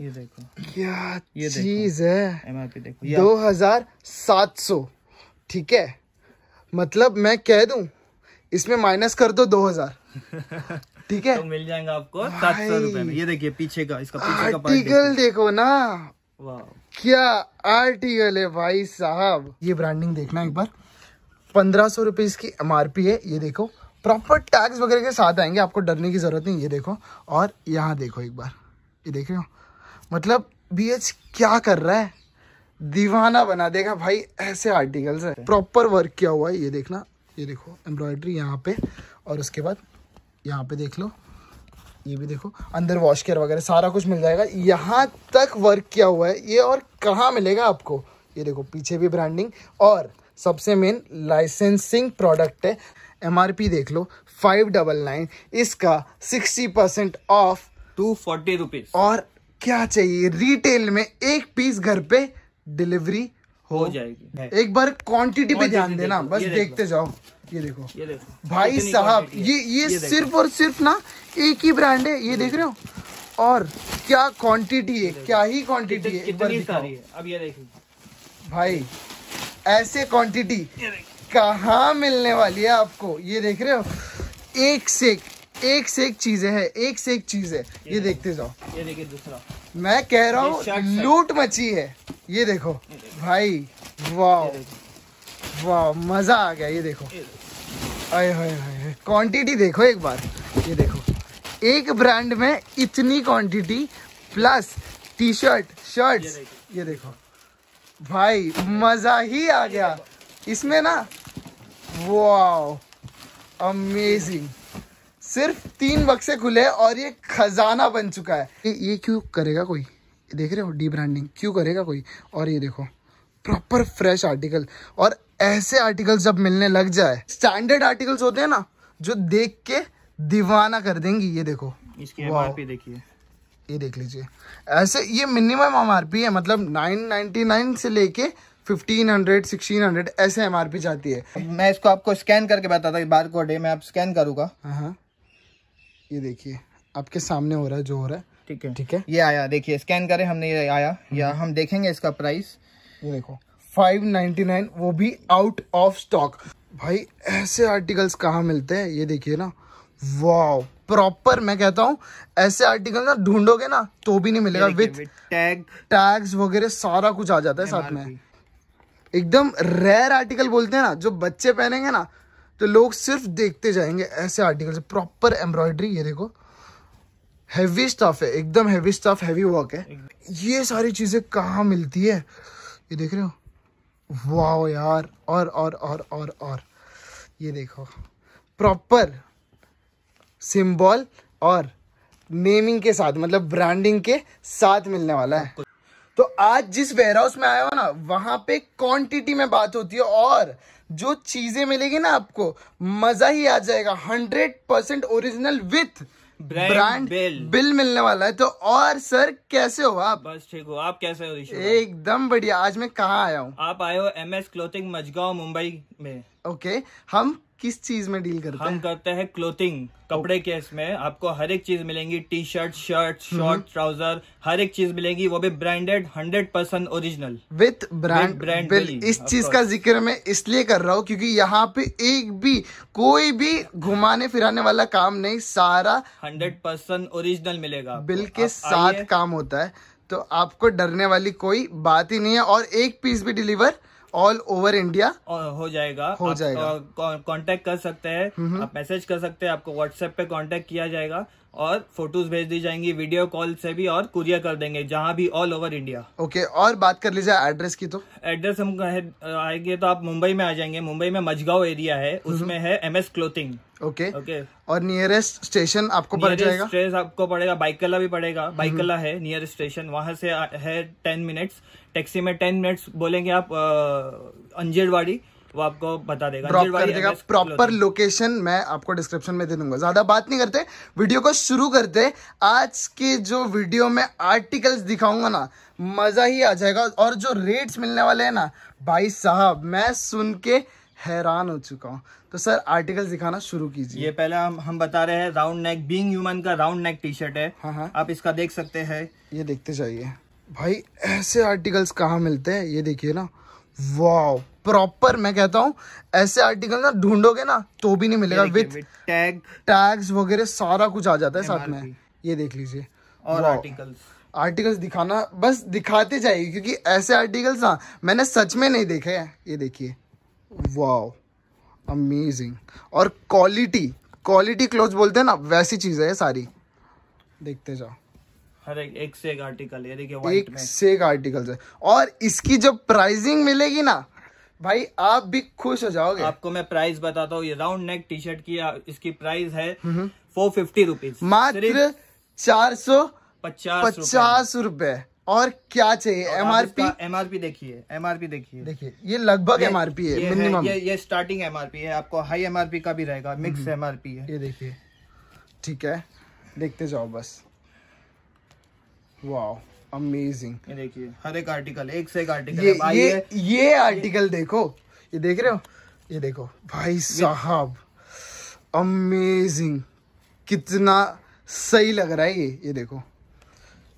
ये देखो क्या ये चीज है एमआरपी देखो दो हजार सात सौ ठीक है मतलब मैं कह दू इसमें माइनस कर दो दो हजार ठीक है तो मिल जाएगा आपको सात सौ रुपए में ये देखिए पीछे का इसका पीछे का आर्टिकल देखो ना क्या आर्टिकल है भाई साहब ये ब्रांडिंग देखना एक बार पंद्रह सौ रुपए इसकी एम है ये देखो प्रॉपर टैक्स वगैरह के साथ आएंगे आपको डरने की जरूरत नहीं ये देखो और यहाँ देखो एक बार ये देख रहे हो मतलब बी एच क्या कर रहा है दीवाना बना देगा भाई ऐसे आर्टिकल्स है प्रॉपर वर्क किया हुआ है ये देखना ये देखो एम्ब्रॉयडरी यहाँ पे और उसके बाद यहाँ पे देख लो ये भी देखो अंदर वॉश केयर वगैरह सारा कुछ मिल जाएगा यहाँ तक वर्क किया हुआ है ये और कहाँ मिलेगा आपको ये देखो पीछे भी ब्रांडिंग और सबसे मेन लाइसेंसिंग प्रोडक्ट है एम देख लो फाइव डबल नाइन इसका sixty percent off two forty rupees और क्या चाहिए रिटेल में एक पीस घर पे डिलीवरी हो, हो जाएगी एक बार क्वांटिटी पे ध्यान देना बस देखते जाओ ये देखो ये देखो भाई साहब ये ये सिर्फ और सिर्फ ना एक ही ब्रांड है ये देख रहे हो और क्या क्वांटिटी है क्या ही क्वांटिटी है एक बार अब ये देखिए भाई ऐसे क्वांटिटी कहा मिलने वाली है आपको ये देख रहे हो एक से एक से एक चीजें है एक से एक चीज है ये, देखते जाओ ये देखिए दूसरा मैं कह रहा हूँ लूट मची है ये देखो भाई वाह वाह मजा आ गया ये देखो अय हाय क्वांटिटी देखो एक बार ये देखो एक ब्रांड में इतनी quantity plus T shirt shirt ये देखो भाई मजा ही आ गया इसमें ना वाह अमेजिंग सिर्फ तीन बक्से खुले और ये खजाना बन चुका है ये, ये क्यों करेगा कोई देख रहे हो डी ब्रांडिंग क्यों करेगा कोई और ये देखो प्रॉपर फ्रेश आर्टिकल और ऐसे आर्टिकल जब मिलने लग जाए स्टैंडर्ड आर्टिकल्स होते हैं ना जो देख के दीवाना कर देंगी ये देखो इसकी देखिए ये देख लीजिए ऐसे ये मिनिमम एम है मतलब 999 से लेके 1500 1600 ऐसे एमआरपी जाती है मैं इसको आपको स्कैन करके बताता बार कोड है मैं आप स्कैन करूँगा हाँ, हाँ। ये देखिए आपके सामने हो रहा है जो हो रहा है ठीक है ठीक है ये आया देखिए स्कैन करें हमने ये आया हम्म। या हम देखेंगे इसका प्राइस ये देखो 599 वो भी आउट ऑफ स्टॉक भाई ऐसे आर्टिकल्स कहाँ मिलते हैं ये देखिए ना वाओ प्रॉपर मैं कहता हूँ ऐसे आर्टिकल ना ढूंढोगे ना तो भी नहीं मिलेगा विथ टैग टैग्स वगैरह सारा कुछ आ जाता है साथ में एकदम रेयर आर्टिकल बोलते हैं ना जो बच्चे पहनेंगे ना तो लोग सिर्फ देखते जाएंगे ऐसे आर्टिकल्स प्रॉपर एम्ब्रॉयडरी ये देखो हैवी स्टफ है एकदम हैवी स्टफ हैवी वर्क है ये सारी चीज़ें कहाँ मिलती है ये देख रहे हो वाह यार और और और और और ये देखो प्रॉपर सिंबल और नेमिंग के साथ मतलब ब्रांडिंग के साथ मिलने वाला है तो आज जिस वेयर हाउस में आया हो ना वहां पे क्वांटिटी में बात होती है और जो चीजें मिलेगी ना आपको मजा ही आ जाएगा hundred percent original with brand bill bill मिलने वाला है तो और सर कैसे हो आप बस ठीक हो आप कैसे हो एकदम बढ़िया आज मैं कहाँ आया हूँ आप आए हो M S clothing Mazagaon Mumbai में ओके okay, हम किस चीज में डील करते हैं हम करते हैं क्लोथिंग कपड़े के इसमें आपको हर एक चीज मिलेंगी T shirt shirt short trouser हर एक चीज मिलेगी वो भी branded hundred percent original with brand brand इस चीज का जिक्र मैं इसलिए कर रहा हूँ क्योंकि यहाँ पे एक भी कोई भी घुमाने फिराने वाला काम नहीं सारा हंड्रेड परसेंट ओरिजिनल मिलेगा बिल के साथ काम होता है तो आपको डरने वाली कोई बात ही नहीं है और एक पीस भी डिलीवर ऑल ओवर इंडिया हो जाएगा हो जाएगा कांटेक्ट तो कर सकते हैं आप मैसेज कर सकते हैं आपको व्हाट्सएप पे कांटेक्ट किया जाएगा और फोटोज भेज दी जाएंगी वीडियो कॉल से भी और कुरियर कर देंगे जहाँ भी all over India okay okay, और बात कर लीजिए एड्रेस की तो एड्रेस हम आएंगे तो आप मुंबई में आ जाएंगे मुंबई में मझगांव एरिया है उसमें है M S clothing okay okay और नियरेस्ट स्टेशन आपको पड़ जाएगा स्टेशन आपको पड़ेगा बाइकला भी पड़ेगा बाइकला है नियरेस्ट स्टेशन वहां से है टेन मिनट्स टैक्सी में टेन मिनट्स बोलेंगे आप अंजेड़वाड़ी वो आपको बता देगा ड्रॉप कर देगा प्रॉपर लोकेशन मैं आपको डिस्क्रिप्शन में दे दूंगा ज़्यादा बात नहीं करते वीडियो को शुरू करते आज के जो वीडियो में आर्टिकल्स दिखाऊंगा ना मज़ा ही आ जाएगा और जो रेट्स मिलने वाले हैं ना भाई साहब मैं सुन के हैरान हो चुका हूँ तो सर आर्टिकल्स दिखाना शुरू कीजिए ये पहले हम हम बता रहे हैं राउंड नेक बींग ह्यूमन का राउंड नेक टी शर्ट है हाँ हाँ आप इसका देख सकते हैं ये देखते जाइए भाई ऐसे आर्टिकल्स कहाँ मिलते हैं ये देखिए ना वाओ प्रॉपर मैं कहता हूँ ऐसे आर्टिकल ना ढूंढोगे ना तो भी नहीं मिलेगा विथ टैग टैग्स वगैरह सारा कुछ आ जाता है साथ में ये देख लीजिए और आर्टिकल्स आर्टिकल्स दिखाना बस दिखाते जाइए क्योंकि ऐसे आर्टिकल्स ना मैंने सच में नहीं देखे हैं ये देखिए वाओ अमेजिंग और क्वालिटी क्वालिटी क्लोथ बोलते हैं ना वैसी चीज़ है सारी देखते जाओ हर एक से एक आर्टिकल ये देखिए से एक आर्टिकल है और इसकी जो प्राइसिंग मिलेगी ना भाई आप भी खुश हो जाओगे आपको मैं प्राइस बताता हूँ ये राउंड नेक टी शर्ट की इसकी प्राइस है फोर फिफ्टी रुपीज मात्र चार सौ पचास पचास रुपए और क्या चाहिए एमआरपी एमआरपी देखिए एमआरपी देखिए देखिए ये लगभग एमआरपी है मिनिमम ये, ये स्टार्टिंग एमआरपी है आपको हाई एमआरपी का भी रहेगा मिक्स हम्म। एमआरपी है ये देखिए ठीक है देखते जाओ बस वाह अमेजिंग हर एक आर्टिकल एक से एक आर्टिकल ये ये, ये आर्टिकल ये, देखो ये देख रहे हो ये देखो भाई साहब अमेजिंग कितना सही लग रहा है ये ये देखो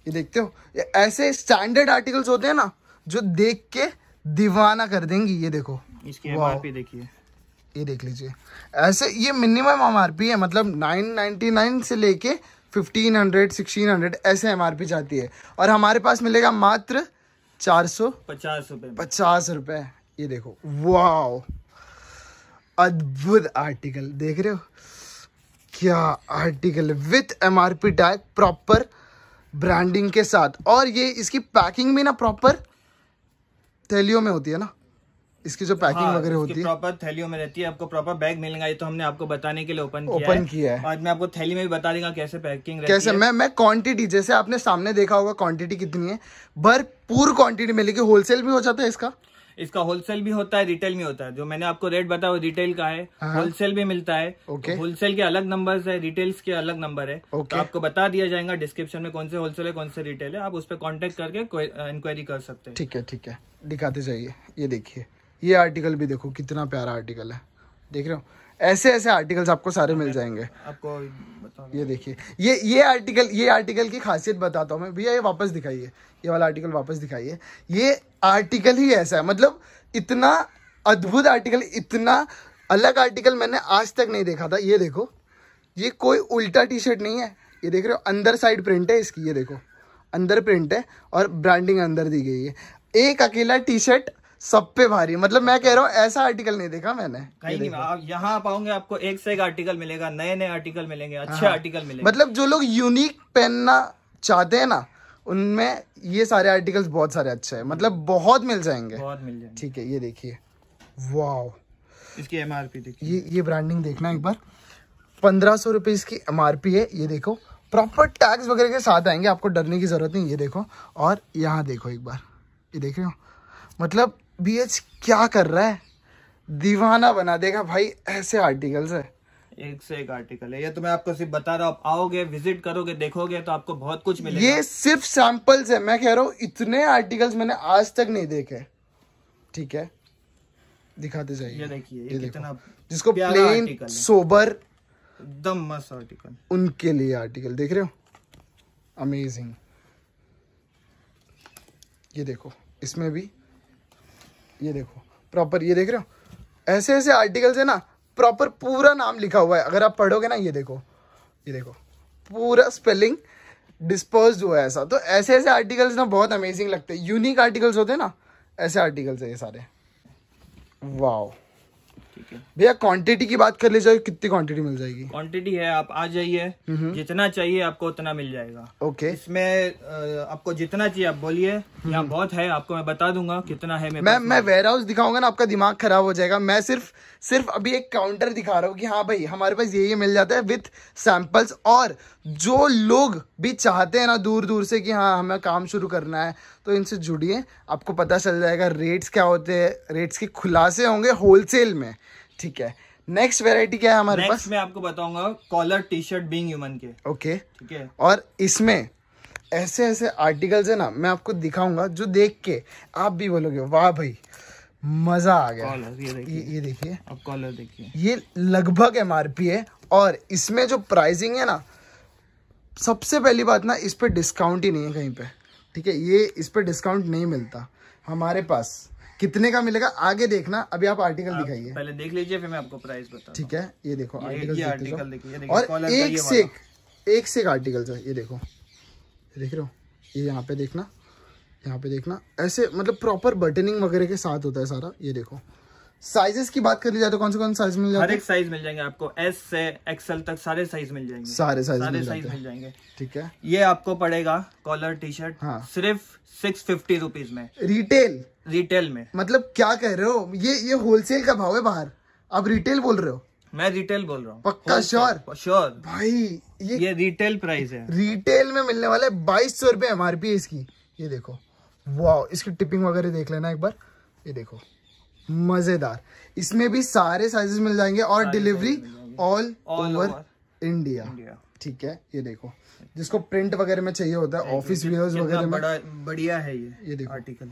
ये देखते हो ये ऐसे स्टैंडर्ड आर्टिकल्स होते हैं ना जो देख के दीवाना कर देंगी ये देखो इसकी देखिए ये देख लीजिए ऐसे ये मिनिमम एम है मतलब 999 से लेके फिफ्टीन हंड्रेड सिक्सटीन हंड्रेड ऐसे एम आर पी जाती है और हमारे पास मिलेगा मात्र चार सौ पचास रुपये पचास रुपये ये देखो वाओ अद्भुत आर्टिकल देख रहे हो क्या article with M R P tag proper branding के साथ और ये इसकी पैकिंग भी ना प्रॉपर थैलियों में होती है ना इसकी जो पैकिंग हाँ, वगैरह होती है प्रॉपर थैलियों में रहती है आपको प्रॉपर बैग मिलेगा ये तो हमने आपको बताने के लिए ओपन ओपन किया है आज मैं आपको थैली में भी बता देगा कैसे पैकिंग कैसे है? मैं मैं क्वांटिटी जैसे आपने सामने देखा होगा क्वांटिटी कितनी है भरपूर क्वांटिटी मिलेगी होलसेल भी हो जाता है इसका इसका होलसेल भी होता है रिटेल में होता है जो मैंने आपको रेट बताया वो रिटेल का है होलसेल हाँ। भी मिलता है ओके होलसेल के अलग नंबर्स है रिटेल्स के अलग नंबर है ओके तो आपको बता दिया जाएगा डिस्क्रिप्शन में कौन से होलसेल है कौन से रिटेल है आप उस पर कॉन्टेक्ट करके इंक्वायरी कर सकते हैं ठीक है ठीक है दिखाते जाइए ये देखिए ये आर्टिकल भी देखो कितना प्यारा आर्टिकल है देख रहे हो ऐसे ऐसे आर्टिकल्स आपको सारे मिल जाएंगे आपको ये देखिए ये ये आर्टिकल ये आर्टिकल की खासियत बताता हूँ मैं भैया ये वापस दिखाइए ये वाला आर्टिकल वापस दिखाइए ये आर्टिकल ही ऐसा है मतलब इतना अद्भुत आर्टिकल इतना अलग आर्टिकल मैंने आज तक नहीं देखा था ये देखो ये कोई उल्टा टी शर्ट नहीं है ये देख रहे हो अंदर साइड प्रिंट है इसकी ये देखो अंदर प्रिंट है और ब्रांडिंग अंदर दी गई है एक अकेला टी शर्ट सब पे भारी मतलब मैं कह रहा हूँ ऐसा आर्टिकल नहीं देखा मैंने कहीं नहीं आप यहाँ पाओगे आपको एक से एक आर्टिकल मिलेगा नए नए आर्टिकल मिलेंगे अच्छे हाँ। आर्टिकल मिलेंगे मतलब जो लोग यूनिक पहनना चाहते हैं ना उनमें ये सारे आर्टिकल्स बहुत सारे अच्छे हैं मतलब हम्म। बहुत मिल जाएंगे बहुत मिल जाएंगे ठीक है ये देखिए वाओ इसकी एम आर पी देखिए ये ये ब्रांडिंग देखना एक बार पंद्रह सौ रुपये इसकी एम आर पी है ये देखो प्रॉपर टैक्स वगैरह के साथ आएंगे आपको डरने की ज़रूरत नहीं ये देखो और यहाँ देखो एक बार ये देख रहे हो मतलब बी एच क्या कर रहा है दीवाना बना देगा भाई ऐसे आर्टिकल्स है एक से एक आर्टिकल है ये तो मैं आपको सिर्फ बता रहा हूँ आप आओगे विजिट करोगे देखोगे तो आपको बहुत कुछ मिलेगा ये सिर्फ सैंपल्स है मैं कह रहा हूँ इतने आर्टिकल्स मैंने आज तक नहीं देखे ठीक है दिखाते जाइए ये देखिए ये, कितना जिसको प्लेन सोबर एकदम मस्त आर्टिकल उनके लिए आर्टिकल देख रहे हो अमेजिंग ये देखो इसमें भी ये देखो प्रॉपर ये देख रहे हो ऐसे ऐसे आर्टिकल्स है ना प्रॉपर पूरा नाम लिखा हुआ है अगर आप पढ़ोगे ना ये देखो ये देखो पूरा स्पेलिंग डिस्पर्स हुआ है ऐसा तो ऐसे ऐसे आर्टिकल्स ना बहुत अमेजिंग लगते हैं यूनिक आर्टिकल्स होते हैं ना ऐसे आर्टिकल्स है ये सारे वाओ भैया क्वांटिटी की बात कर ले जाए कितनी क्वांटिटी मिल जाएगी क्वांटिटी है आप आ जाइए जितना चाहिए आपको उतना मिल जाएगा ओके इसमें आपको जितना चाहिए आप बोलिए यहाँ बहुत है आपको मैं बता दूंगा कितना है मैं मैं वेयर हाउस दिखाऊंगा ना आपका दिमाग खराब हो जाएगा मैं सिर्फ सिर्फ अभी एक काउंटर दिखा रहा हूँ कि हाँ भाई हमारे पास ये मिल जाता है विथ सैम्पल्स और जो लोग भी चाहते हैं ना दूर दूर से कि हाँ हमें काम शुरू करना है तो इनसे जुड़िए आपको पता चल जाएगा रेट्स क्या होते हैं रेट्स के खुलासे होंगे होलसेल में ठीक है नेक्स्ट वेरायटी क्या है हमारे पास मैं आपको बताऊंगा collar T shirt being human के ओके ठीक है और इसमें ऐसे ऐसे आर्टिकल्स है ना मैं आपको दिखाऊंगा जो देख के आप भी बोलोगे वाह भाई मजा आ गया ये देखिए अब कॉलर देखिए ये लगभग एम है और इसमें जो प्राइसिंग है ना सबसे पहली बात ना इस पर डिस्काउंट ही नहीं है कहीं पे ठीक है ये इस पर डिस्काउंट नहीं मिलता हमारे पास कितने का मिलेगा आगे देखना अभी आप आर्टिकल दिखाइए पहले देख लीजिए फिर मैं आपको प्राइस बता ठीक है ये देखो आर्टिकल, आर्टिकल देखिए और एक से एक से एक आर्टिकल है ये देखो देख रहे हो ये यहाँ पे देखना यहाँ पे देखना ऐसे मतलब प्रॉपर बटनिंग वगैरह के साथ होता है सारा ये देखो साइजेस की बात कर ली जाए तो कौन से कौन साइज मिल जाएंगे हर एक साइज मिल जाएंगे आपको एस से एक्सएल तक सारे साइज मिल जाएंगे सारे साइज सारे मिल जाएंगे ठीक है ये आपको पड़ेगा कॉलर टी शर्ट हाँ। सिर्फ सिक्स फिफ्टी रुपीज में रिटेल रिटेल में मतलब क्या कह रहे हो ये ये होलसेल का भाव है बाहर आप रिटेल बोल रहे हो मैं रिटेल बोल रहा हूँ पक्का श्योर श्योर भाई ये ये रिटेल प्राइस है रिटेल में मिलने वाले बाईस सौ रुपए एम आर पी इसकी ये देखो वाह इसकी टिपिंग वगैरह देख लेना एक बार ये देखो मजेदार इसमें भी सारे साइजेस मिल जाएंगे और डिलीवरी ऑल ओवर इंडिया ठीक है ये देखो जिसको प्रिंट वगैरह में चाहिए होता है ऑफिस वगैरह में बढ़िया है ये ये देखो आर्टिकल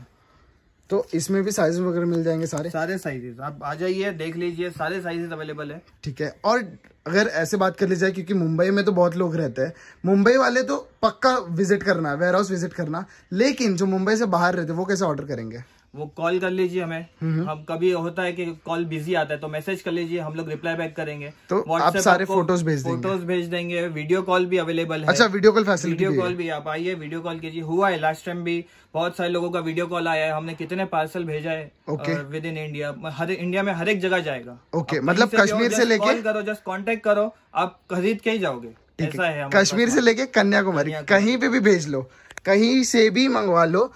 तो इसमें भी साइजेस वगैरह मिल जाएंगे सारे सारे साइजेस आप आ जाइए देख लीजिए सारे साइजेस अवेलेबल है ठीक है और अगर ऐसे बात कर ली जाए क्योंकि मुंबई में तो बहुत लोग रहते हैं मुंबई वाले तो पक्का विजिट करना है वेयर हाउस विजिट करना लेकिन जो मुंबई से बाहर रहते हैं वो कैसे ऑर्डर करेंगे वो कॉल कर लीजिए हमें हम्म, हम्म। हम कभी होता है कि कॉल बिजी आता है तो मैसेज कर लीजिए हम लोग रिप्लाई बैक करेंगे तो आप सारे फोटोज भेज देंगे फोटोज भेज देंगे वीडियो कॉल भी अवेलेबल है अच्छा video call facility video call भी आप आइए वीडियो कॉल कीजिए हुआ है लास्ट टाइम भी बहुत सारे लोगों का वीडियो कॉल आया है हमने कितने पार्सल भेजा है विद इन इंडिया हर इंडिया में हर एक जगह जाएगा ओके मतलब कश्मीर से लेके करो जस्ट कॉन्टेक्ट करो आप खरीद के ही जाओगे ऐसा है कश्मीर से लेके कन्याकुमारी कहीं पे भी भेज लो कहीं से भी मंगवा लो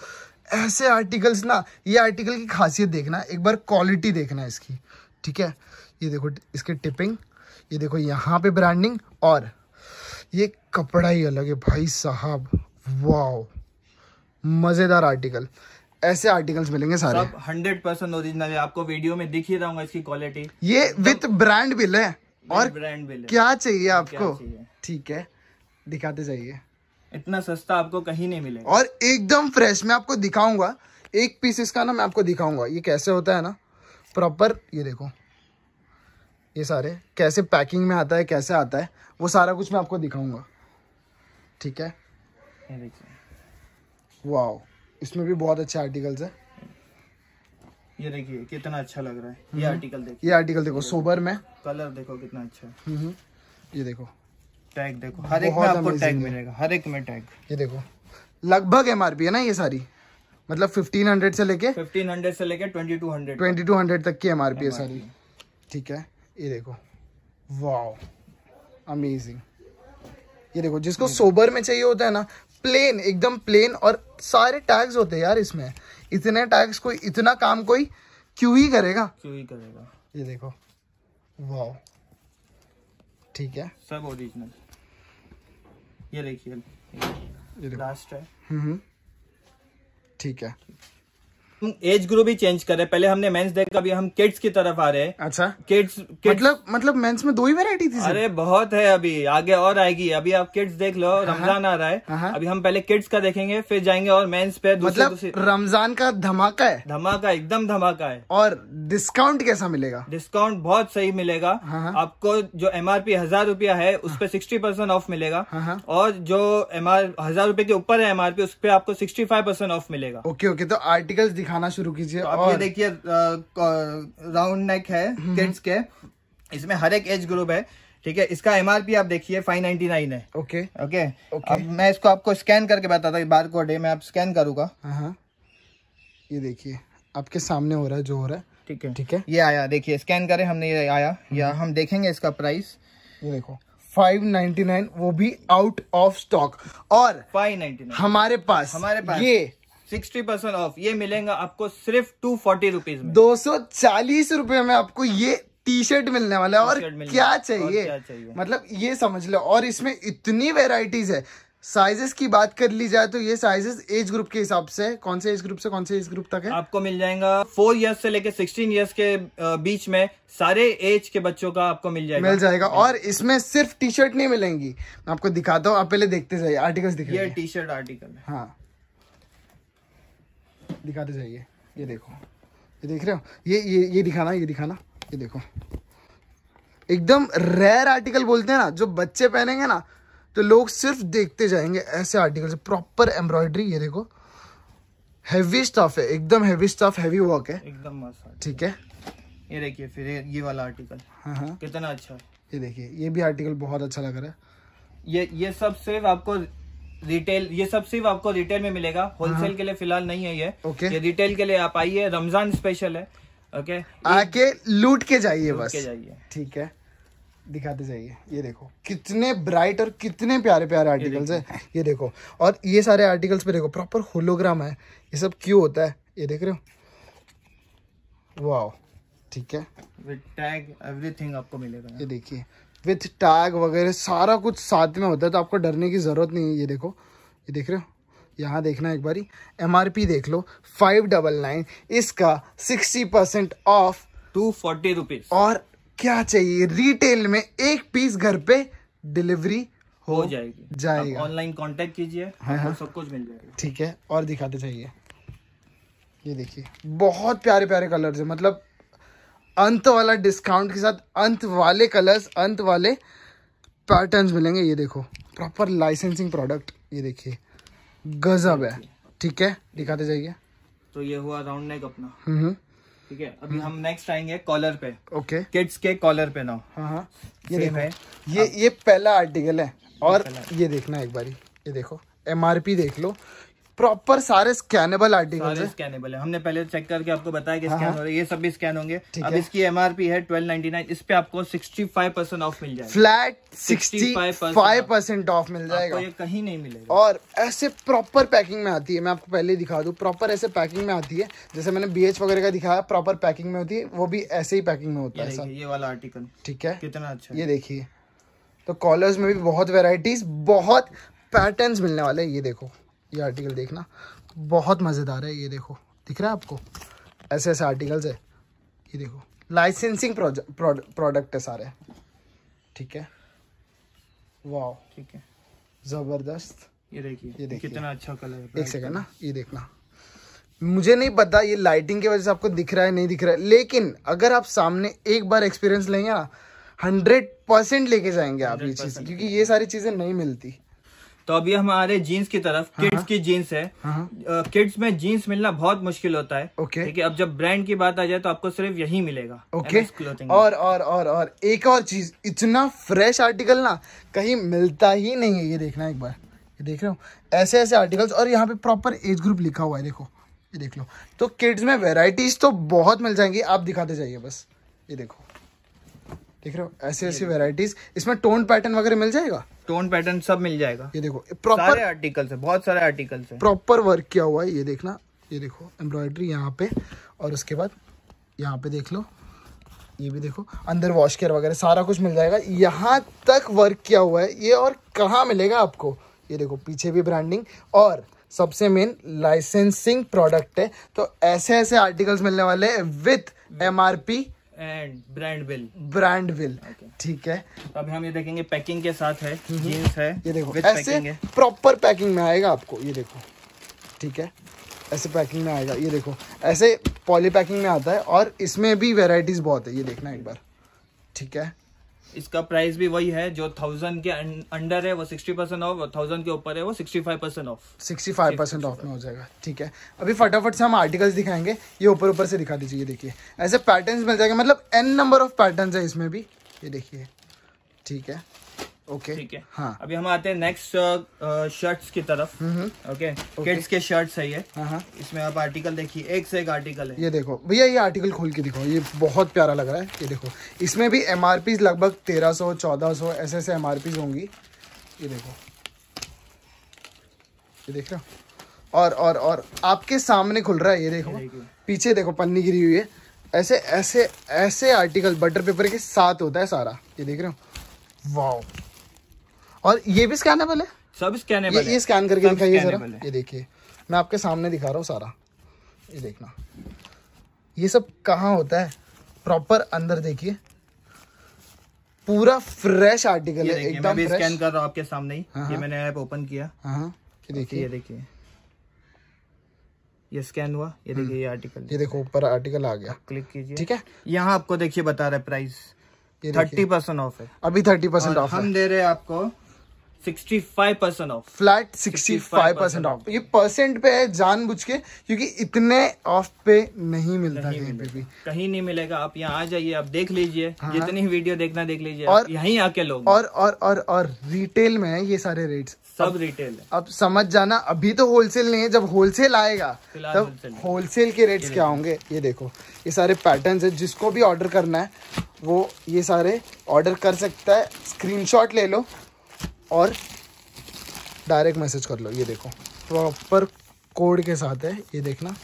ऐसे आर्टिकल्स ना ये आर्टिकल की खासियत देखना एक बार क्वालिटी देखना इसकी ठीक है ये देखो इसके टिपिंग ये देखो यहाँ पे ब्रांडिंग और ये कपड़ा ही अलग है भाई साहब वाह मज़ेदार आर्टिकल ऐसे आर्टिकल्स मिलेंगे सारे हंड्रेड परसेंट ओरिजिनल आपको वीडियो में दिख ही रहा इसकी क्वालिटी ये विथ ब्रांड बिल है और ब्रांड बिल क्या चाहिए आपको ठीक है दिखाते जाइए इतना सस्ता आपको कहीं नहीं मिलेगा और एकदम फ्रेश मैं आपको दिखाऊंगा एक पीस इसका ना मैं आपको दिखाऊंगा ये कैसे होता है ना प्रॉपर ये देखो ये सारे कैसे पैकिंग में आता है कैसे आता है वो सारा कुछ मैं आपको दिखाऊंगा ठीक है ये देखिए वाह इसमें भी बहुत अच्छे आर्टिकल्स है ये देखिए कितना अच्छा लग रहा है ये आर्टिकल हम्म। देखिए ये आर्टिकल देखो सोबर में कलर देखो कितना अच्छा है हम्म। ये देखो टैग देखो हर एक में आपको टैग मिलेगा हर एक में टैग ये देखो लगभग एम आर पी है ना ये सारी मतलब फिफ्टीन हंड्रेड से लेके फिफ्टीन हंड्रेड से लेके twenty two hundred twenty two hundred तक की एम आर पी है सारी ठीक है ये देखो वाओ अमेजिंग ये देखो जिसको सोबर में चाहिए होता है ना प्लेन एकदम प्लेन और सारे टैग्स होते हैं यार इसमें इतने टैग्स कोई इतना काम कोई क्यों ही करेगा क्यों ही करेगा ये देखो वाओ ठीक है सब ओरिजिनल ये देखिए लास्ट है हम्म, हम्म। ठीक है हम एज ग्रुप ही चेंज कर रहे हैं पहले हमने मेंस देखा अभी हम किड्स की तरफ आ रहे हैं अच्छा किड्स मतलब मतलब मेंस में दो ही वेरायटी थी अरे बहुत है अभी आगे और आएगी अभी आप किड्स देख लो हाँ, हाँ। रमजान आ रहा है हाँ, अभी हम पहले किड्स का देखेंगे फिर जाएंगे और मेंस पे दूसरे, मतलब रमजान का धमाका है धमाका एकदम धमाका है और डिस्काउंट कैसा मिलेगा डिस्काउंट बहुत सही मिलेगा आपको जो एम आर पी हजार रूपया है उस पर सिक्सटी परसेंट ऑफ मिलेगा और जो एम आर हजार रूपए के ऊपर है एम आर पी उस पर आपको सिक्सटी फाइव परसेंट ऑफ मिलेगा ओके ओके तो आर्टिकल्स दिखा दिखाना शुरू कीजिए तो और... देखिए राउंड नेक है किड्स हम्म। के इसमें हर एक एज ग्रुप है ठीक है इसका एमआरपी आप देखिए फाइव नाइनटी नाइन है ओके ओके ओके अब मैं इसको आपको स्कैन करके बताता हूँ बार कोड है मैं आप स्कैन करूंगा हाँ, हाँ। ये देखिए आपके सामने हो रहा है जो हो रहा है ठीक है ठीक है ये आया देखिए स्कैन करें हमने ये आया हम्म। या हम देखेंगे इसका प्राइस ये देखो फाइव नाइनटी नाइन वो भी आउट ऑफ स्टॉक और फाइव 599 हमारे पास हमारे पास ये सिक्सटी परसेंट ऑफ ये मिलेगा आपको सिर्फ टू फोर्टी रुपीज दो सौ चालीस रूपए में आपको ये टी शर्ट मिलने वाला है और क्या चाहिए? मतलब ये समझ लो और इसमें इतनी वेराइटीज है साइजेस की बात कर ली जाए तो ये साइजेस एज ग्रुप के हिसाब से कौन से एज ग्रुप से कौन से एज ग्रुप तक है आपको मिल जाएगा फोर इयर्स से लेके सिक्सटीन इयर्स के बीच में सारे एज के बच्चों का आपको मिल जाएगा मिल जाएगा और इसमें सिर्फ टी शर्ट नहीं मिलेंगी मैं आपको दिखाता हूँ आप पहले देखते जाइए आर्टिकल्स दिखे टी शर्ट आर्टिकल हाँ दिखाते जाइए ये देखो ये देख रहे हो ये ये ये दिखाना ये दिखाना ये देखो एकदम रेयर आर्टिकल बोलते हैं ना जो बच्चे पहनेंगे ना तो लोग सिर्फ देखते जाएंगे ऐसे आर्टिकल प्रॉपर एम्ब्रॉयडरी ये देखो हैवी स्टफ है एकदम हैवी स्टफ हैवी वर्क है एकदम मस्त ठीक है ये देखिए फिर ये वाला आर्टिकल हाँ हाँ कितना अच्छा है ये देखिए ये भी आर्टिकल बहुत अच्छा लग रहा है ये ये सब सिर्फ आपको रिटेल ये सब सिर्फ आपको रिटेल में मिलेगा होलसेल हाँ। के लिए फिलहाल नहीं है ये ओके ये रिटेल के लिए आप आइए रमजान स्पेशल है ओके आके लूट के जाइए बस जाइए ठीक है दिखाते जाइए ये देखो कितने ब्राइट और कितने प्यारे प्यारे आर्टिकल्स हैं ये देखो और ये सारे आर्टिकल्स पे देखो प्रॉपर होलोग्राम है ये सब क्यों होता है ये देख रहे हो वाह ठीक है टैग एवरीथिंग आपको मिलेगा ये देखिए विथ टैग वगैरह सारा कुछ साथ में होता है तो आपको डरने की ज़रूरत नहीं है ये देखो ये देख रहे हो यहाँ देखना एक बारी एम देख लो फाइव डबल नाइन इसका sixty percent off two forty rupees और क्या चाहिए रिटेल में एक पीस घर पे डिलीवरी हो, हो जाएगी जाएगा ऑनलाइन कांटेक्ट कीजिए हाँ हाँ सब कुछ मिल जाएगा ठीक है और दिखाते चाहिए ये देखिए बहुत प्यारे प्यारे कलर्स है मतलब अंत वाला डिस्काउंट के साथ अंत वाले कलर्स अंत वाले पैटर्न्स मिलेंगे ये देखो प्रॉपर लाइसेंसिंग प्रोडक्ट ये देखिए गजब है ठीक है दिखाते जाइए तो ये हुआ राउंड नेक अपना हम्म, हम्म। ठीक है अभी हम नेक्स्ट आएंगे कॉलर पे ओके किड्स के कॉलर पे ना हाँ, हाँ। ये देखो है ये ये पहला आर्टिकल है और ये देखना एक बारी ये देखो एमआरपी देख लो प्रॉपर सारे स्कैनेबल आर्टिकल सारे स्कैनेबल है हमने पहले चेक करके आपको बताया कि स्कैन हाँ, हाँ। हो रहे ये सब भी स्कैन होंगे अब इसकी एमआरपी है 1299 इस पे आपको 65 परसेंट ऑफ मिल जाएगा फ्लैट 65 परसेंट ऑफ मिल जाएगा ये कहीं नहीं मिलेगा और ऐसे प्रॉपर पैकिंग में आती है मैं आपको पहले दिखा दू प्रॉपर ऐसे पैकिंग में आती है जैसे मैंने बी वगैरह का दिखाया प्रॉपर पैकिंग में होती है वो भी ऐसे ही पैकिंग में होता है ये वाला आर्टिकल ठीक है कितना अच्छा ये देखिए तो कॉलर्स में भी बहुत वेराइटीज बहुत पैटर्न्स मिलने वाले हैं ये देखो ये आर्टिकल देखना बहुत मज़ेदार है ये देखो दिख रहा है आपको ऐसे ऐसे आर्टिकल्स है ये देखो लाइसेंसिंग प्रोडक्ट है सारे ठीक है वाह ठीक है ज़बरदस्त ये देखिए ये देखिए कितना अच्छा कलर है एक सेकंड ना ये देखना मुझे नहीं पता ये लाइटिंग की वजह से आपको दिख रहा है नहीं दिख रहा है लेकिन अगर आप सामने एक बार एक्सपीरियंस लेंगे ना हंड्रेड परसेंट लेके जाएंगे आप ये चीज़ क्योंकि ये सारी चीज़ें नहीं मिलती तो अभी हम आ हमारे जीन्स की तरफ किड्स हाँ, हाँ। की जीन्स है किड्स हाँ, में जीन्स मिलना बहुत मुश्किल होता है ओके ठीक है अब जब ब्रांड की बात आ जाए तो आपको सिर्फ यही मिलेगा ओके और और और और एक और चीज इतना फ्रेश आर्टिकल ना कहीं मिलता ही नहीं है ये देखना एक बार ये देख रहे हो ऐसे ऐसे आर्टिकल्स और यहाँ पे प्रॉपर एज ग्रुप लिखा हुआ है देखो ये देख लो तो किड्स में वेराइटीज तो बहुत मिल जाएंगी आप दिखाते जाइए बस ये देखो देख रहे हो ऐसी ऐसी वेराइटीज इसमें टोन पैटर्न वगैरह मिल जाएगा टोन पैटर्न सब मिल जाएगा ये देखो प्रॉपर आर्टिकल्स है बहुत सारे आर्टिकल्स है प्रॉपर वर्क किया हुआ है ये देखना ये देखो एम्ब्रॉयडरी यहाँ पे और उसके बाद यहाँ पे देख लो ये भी देखो अंदर वॉश केयर वगैरह सारा कुछ मिल जाएगा यहाँ तक वर्क किया हुआ है ये और कहाँ मिलेगा आपको ये देखो पीछे भी ब्रांडिंग और सबसे मेन लाइसेंसिंग प्रोडक्ट है तो ऐसे ऐसे आर्टिकल्स मिलने वाले with M R P and brand bill brand bill ठीक है तो अभी हम ये देखेंगे पैकिंग के साथ है हम्म। जीन्स है ये देखो ऐसे प्रॉपर पैकिंग में आएगा आपको ये देखो ठीक है ऐसे पैकिंग में आएगा ये देखो ऐसे पॉली पैकिंग में आता है और इसमें भी वेराइटीज़ बहुत है ये देखना एक बार ठीक है इसका प्राइस भी वही है जो थाउजेंड के अंडर है वो सिक्सटी परसेंट ऑफ और थाउजेंड के ऊपर है वो sixty five percent off sixty five percent off में हो जाएगा ठीक है अभी फटाफट से हम आर्टिकल्स दिखाएंगे ये ऊपर ऊपर से दिखा दीजिए देखिए ऐसे पैटर्न मिल जाएंगे मतलब एन नंबर ऑफ पैटर्न है इसमें भी ये देखिए ठीक है ओके ठीक है हाँ अभी हम आते हैं नेक्स्ट शर्ट्स uh, uh, की तरफ ओके किड्स के शर्ट्स है ये हाँ, हाँ. इसमें आप आर्टिकल देखिए एक से एक आर्टिकल है ये देखो भैया ये आर्टिकल खोल के दिखाओ ये बहुत प्यारा लग रहा है ये देखो इसमें भी एम लगभग तेरह सौ चौदह ऐसे ऐसे एम होंगी ये देखो ये देख रहा और और और आपके सामने खुल रहा है ये देखो पीछे देखो पन्नी गिरी हुई है ऐसे ऐसे ऐसे आर्टिकल बटर पेपर के साथ होता है सारा ये देख रहे हो वाह और ये भी स्कैनेबल है सब स्कैनेबल ये, ये स्कैन करके दिखाइए जरा ये देखिए मैं आपके सामने दिखा रहा हूँ सारा ये देखना ये सब कहाँ होता है प्रॉपर अंदर देखिए पूरा फ्रेश आर्टिकल है एकदम स्कैन कर रहा हूँ आपके सामने ही हाँ, ये हाँ। मैंने ऐप ओपन किया हाँ, हाँ। देखिए ये देखिए ये स्कैन हुआ ये देखिए ये आर्टिकल हम्म। ये देखो ऊपर आर्टिकल आ गया क्लिक कीजिए ठीक है यहाँ आपको देखिए बता रहा है प्राइस थर्टी परसेंट ऑफ है अभी थर्टी परसेंट ऑफ हम दे रहे हैं आपको 65 फ्लैट 65 परसेंट ऑफ ये परसेंट पे है के क्योंकि इतने ऑफ पे नहीं मिलता कहीं पे भी कहीं नहीं मिलेगा आप यहाँ आ जाइए आप देख लीजिए हाँ। जितनी वीडियो देखना देख लीजिए और यहीं आके लोग और और और और रिटेल में है ये सारे रेट्स सब रिटेल है अब समझ जाना अभी तो होलसेल नहीं है जब होलसेल आएगा तब होलसेल के रेट्स क्या होंगे ये देखो ये सारे पैटर्न है जिसको भी ऑर्डर करना है वो ये सारे ऑर्डर कर सकता है स्क्रीनशॉट ले लो और डायरेक्ट मैसेज कर लो ये देखो प्रॉपर कोड के साथ है ये देखना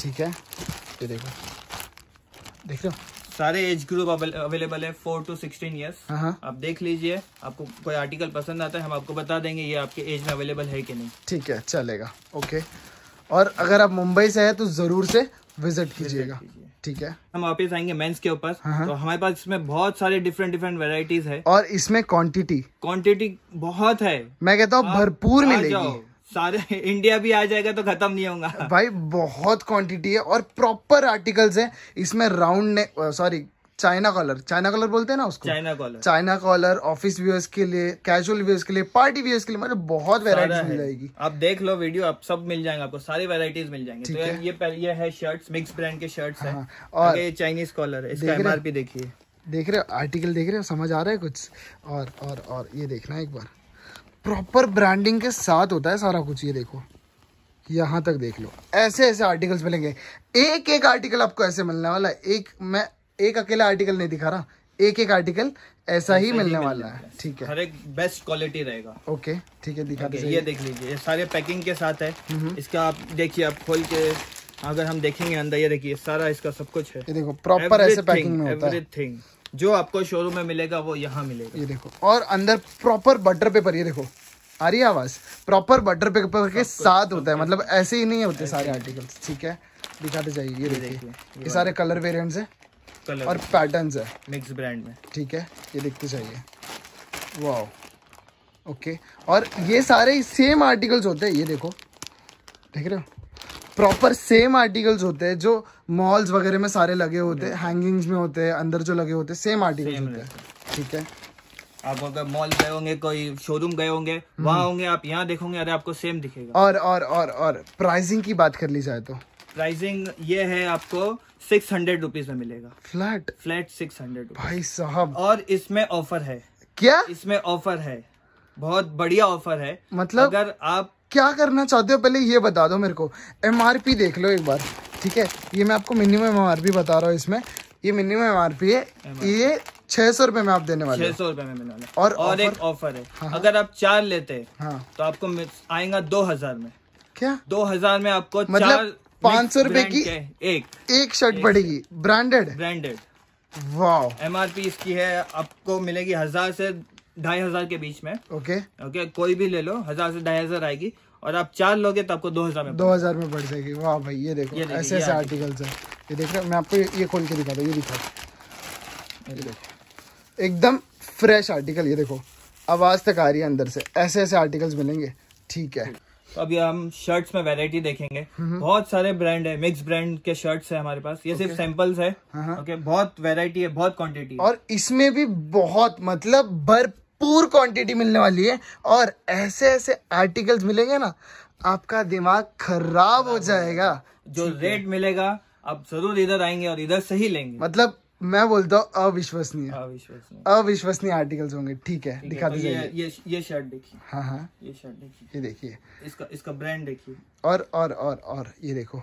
ठीक है ये देखो देख लो सारे एज ग्रुप अवेलेबल है फोर टू सिक्सटीन ईयर्स आप देख लीजिए आपको कोई आर्टिकल पसंद आता है हम आपको बता देंगे ये आपके एज में अवेलेबल है कि नहीं ठीक है चलेगा ओके और अगर आप मुंबई से हैं तो ज़रूर से विजिट कीजिएगा ठीक है हम वापस आएंगे मेंस के ऊपर हाँ, हाँ। तो हमारे पास इसमें बहुत सारे डिफरेंट डिफरेंट वेराइटीज है और इसमें क्वांटिटी क्वांटिटी बहुत है मैं कहता हूँ भरपूर मिलेगी सारे इंडिया भी आ जाएगा तो खत्म नहीं होगा भाई बहुत क्वांटिटी है और प्रॉपर आर्टिकल्स है इसमें राउंड ने sorry China collar China collar बोलते हैं ना उसको China collar China collar office viewers के लिए कैजुअल व्यूअर्स के लिए पार्टी व्यूअर्स के लिए मतलब बहुत वेराइटीज मिल जाएगी आप देख लो वीडियो आप सब मिल जाएंगे आपको सारी वेराइटीज मिल जाएंगे तो ये पहले है शर्ट्स मिक्स ब्रांड के शर्ट्स हाँ, है हाँ। और ये चाइनीज कॉलर है इसका एमआरपी देखिए देख रहे हो आर्टिकल देख रहे हो समझ आ रहा है कुछ और और और ये देखना एक बार प्रॉपर ब्रांडिंग के साथ होता है सारा कुछ ये देखो यहाँ तक देख लो ऐसे ऐसे आर्टिकल्स मिलेंगे एक एक आर्टिकल आपको ऐसे मिलने वाला है एक मैं एक अकेला आर्टिकल नहीं दिखा रहा एक एक आर्टिकल ऐसा ही मिलने वाला है ठीक है हर एक बेस्ट क्वालिटी रहेगा ओके ठीक है दिखा दीजिए ये देख लीजिए सारे पैकिंग के साथ है इसका आप देखिए आप खोल के अगर हम देखेंगे अंदर ये देखिए सारा इसका सब कुछ है ये देखो प्रॉपर ऐसे पैकिंग में होता है जो आपको शोरूम में मिलेगा वो यहाँ मिलेगा ये देखो और अंदर प्रॉपर बटर पेपर ये देखो आ रही आवाज प्रॉपर बटर पेपर के साथ होता है मतलब ऐसे ही नहीं होते सारे आर्टिकल्स ठीक है दिखाते जाइए ये देखिए ये सारे कलर वेरियंट है कलर और पैटर्न्स है मिक्स ब्रांड में ठीक है ये देखते चाहिए वाह ओके और ये सारे सेम आर्टिकल्स होते हैं ये देखो देख रहे हो प्रॉपर सेम आर्टिकल्स होते हैं जो मॉल्स वगैरह में सारे लगे होते हैं हैंगिंग्स में होते हैं अंदर जो लगे होते हैं सेम आर्टिकल होते हैं ठीक है आप अगर मॉल गए होंगे कोई शोरूम गए होंगे हम्म। वहां होंगे आप यहाँ देखोगे अरे आपको सेम दिखेगा और और और और प्राइसिंग की बात कर ली जाए तो प्राइसिंग ये है आपको सिक्स हंड्रेड रुपीज में मिलेगा फ्लैट फ्लैट सिक्स हंड्रेड भाई साहब और इसमें ऑफर है क्या इसमें ऑफर है बहुत बढ़िया ऑफर है मतलब अगर आप क्या करना चाहते हो पहले ये बता दो मेरे को एम देख लो एक बार ठीक है ये मैं आपको मिनिमम एम बता रहा हूँ इसमें ये मिनिमम एम है ये छह सौ रूपये में आप देने वाले छह सौ रूपये में मिलने वाले और और एक ऑफर है हाँ, हाँ। अगर आप चार लेते हाँ। तो आपको आएगा दो हजार में क्या दो हजार में आपको मतलब चार पाँच सौ रूपए की एक एक शर्ट पड़ेगी ब्रांडेड ब्रांडेड वाह पी इसकी है आपको मिलेगी हजार से ढाई हजार के बीच में ओके ओके कोई भी ले लो हजार से ढाई हजार आएगी और आप चार लोगे तो आपको दो हजार में दो हजार में पड़ जाएगी वाह भाई ये देखो ऐसे ऐसे आर्टिकल्स है ये देख रहे मैं आपको ये, खोल के दिखा हूँ ये दिखा एकदम फ्रेश आर्टिकल ये देखो आवाज तक आ रही है अंदर से ऐसे ऐसे आर्टिकल्स मिलेंगे ठीक है तो अभी हम शर्ट्स में वैरायटी देखेंगे हम्म। बहुत सारे ब्रांड है मिक्स ब्रांड के शर्ट्स है हमारे पास ये सिर्फ सैंपल्स है ओके बहुत वैरायटी है बहुत क्वांटिटी और इसमें भी बहुत मतलब भरपूर क्वांटिटी मिलने वाली है और ऐसे ऐसे आर्टिकल्स मिलेंगे ना आपका दिमाग खराब हो जाएगा जो रेट मिलेगा आप जरूर इधर आएंगे और इधर से ही लेंगे मतलब मैं बोलता हूँ अविश्वसनीय अविश्वसनीय आर्टिकल्स होंगे ठीक है दिखा तो दीजिए ये, ये ये शर्ट देखिए हाँ हाँ ये शर्ट देखिए ये देखिए इसका इसका ब्रांड देखिए और और और और ये देखो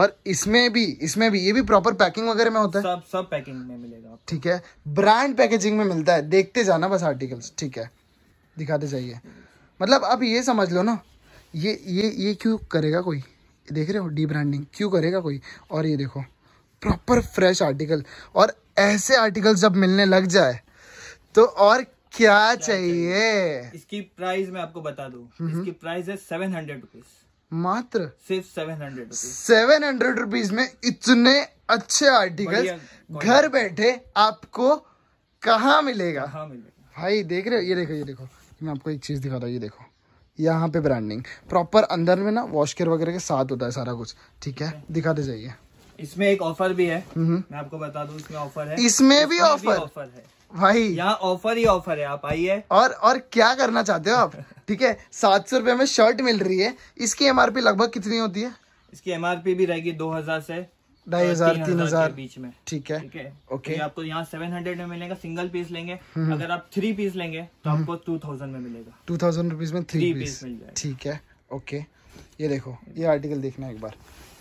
और इसमें भी इसमें भी ये भी प्रॉपर पैकिंग वगैरह में होता है सब सब पैकिंग में मिलेगा ठीक है ब्रांड पैकेजिंग में मिलता है देखते जाना बस आर्टिकल्स ठीक है दिखाते जाइए मतलब आप ये समझ लो ना ये ये ये क्यों करेगा कोई देख रहे हो डी ब्रांडिंग क्यों करेगा कोई और ये देखो प्रॉपर फ्रेश आर्टिकल और ऐसे आर्टिकल जब मिलने लग जाए तो और क्या चाहिए इसकी प्राइस मैं आपको बता दू इसकी प्राइस है सेवन हंड्रेड रुपीज मात्र सिर्फ seven hundred seven hundred rupees में इतने अच्छे आर्टिकल घर बैठे आपको कहा मिलेगा कहाँ मिलेगा भाई देख रहे हो ये देखो ये देखो मैं आपको एक चीज दिखा रहा हूँ ये देखो यहाँ पे ब्रांडिंग प्रॉपर अंदर में ना केयर वगैरह के साथ होता है सारा कुछ ठीक है दिखाते जाइए इसमें एक ऑफर भी है हम्म। मैं आपको बता दूं इसमें ऑफर है इसमें भी ऑफर ऑफर है भाई यहाँ ऑफर ही ऑफर है आप आइए और और क्या करना चाहते हो आप ठीक है सात सौ रुपए में शर्ट मिल रही है इसकी एमआरपी लगभग कितनी होती है इसकी एमआरपी भी रहेगी दो हजार से ढाई हजार तीन हजार बीच में ठीक है ठीक है ओके तो आपको यहाँ सेवन हंड्रेड में मिलेगा सिंगल पीस लेंगे हम्म। अगर आप थ्री पीस लेंगे तो हम्म। आपको टू थाउजेंड में मिलेगा टू थाउजेंड रुपीज में थ्री पीस ठीक है ओके ये देखो ये आर्टिकल देखना एक बार